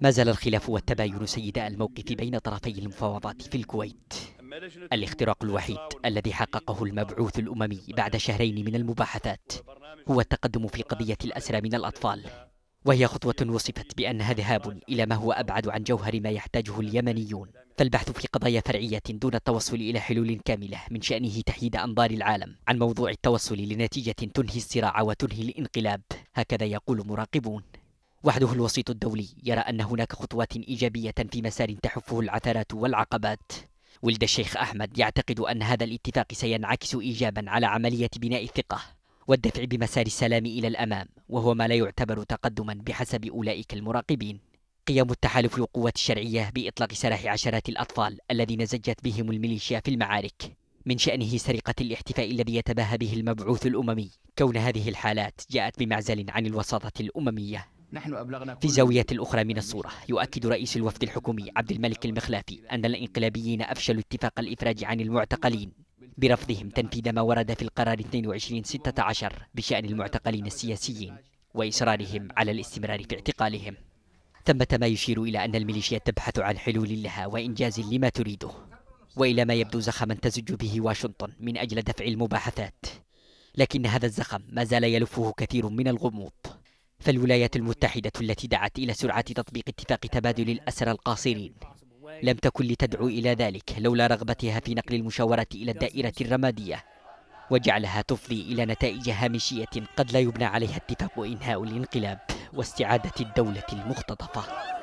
ما زال الخلاف والتباين سيداء الموقف بين طرفي المفاوضات في الكويت الاختراق الوحيد الذي حققه المبعوث الأممي بعد شهرين من المباحثات هو التقدم في قضية الأسرى من الأطفال وهي خطوة وصفت بأنها ذهاب إلى ما هو أبعد عن جوهر ما يحتاجه اليمنيون فالبحث في قضايا فرعية دون التوصل إلى حلول كاملة من شأنه تحييد أنظار العالم عن موضوع التوصل لنتيجة تنهي الصراع وتنهي الانقلاب هكذا يقول مراقبون وحده الوسيط الدولي يرى أن هناك خطوات إيجابية في مسار تحفه العثرات والعقبات ولد الشيخ أحمد يعتقد أن هذا الاتفاق سينعكس إيجابا على عملية بناء الثقة والدفع بمسار السلام إلى الأمام وهو ما لا يعتبر تقدما بحسب أولئك المراقبين قيام التحالف القوات الشرعية بإطلاق سراح عشرات الأطفال الذين زجت بهم الميليشيا في المعارك من شأنه سرقة الاحتفاء الذي يتباهى به المبعوث الأممي كون هذه الحالات جاءت بمعزل عن الوساطة الأممية نحن أبلغنا في زاوية أخرى من الصورة يؤكد رئيس الوفد الحكومي عبد الملك المخلافي أن الانقلابيين أفشلوا اتفاق الإفراج عن المعتقلين برفضهم تنفيذ ما ورد في القرار 22-16 بشأن المعتقلين السياسيين وإصرارهم على الاستمرار في اعتقالهم ثمة ما يشير إلى أن الميليشيا تبحث عن حلول لها وإنجاز لما تريده وإلى ما يبدو زخما تزج به واشنطن من أجل دفع المباحثات لكن هذا الزخم ما زال يلفه كثير من الغموض فالولايات المتحدة التي دعت إلى سرعة تطبيق اتفاق تبادل الأسرى القاصرين لم تكن لتدعو إلى ذلك لولا رغبتها في نقل المشاورة إلى الدائرة الرمادية وجعلها تفضي إلى نتائج هامشية قد لا يبنى عليها اتفاق إنهاء الانقلاب واستعادة الدولة المختطفة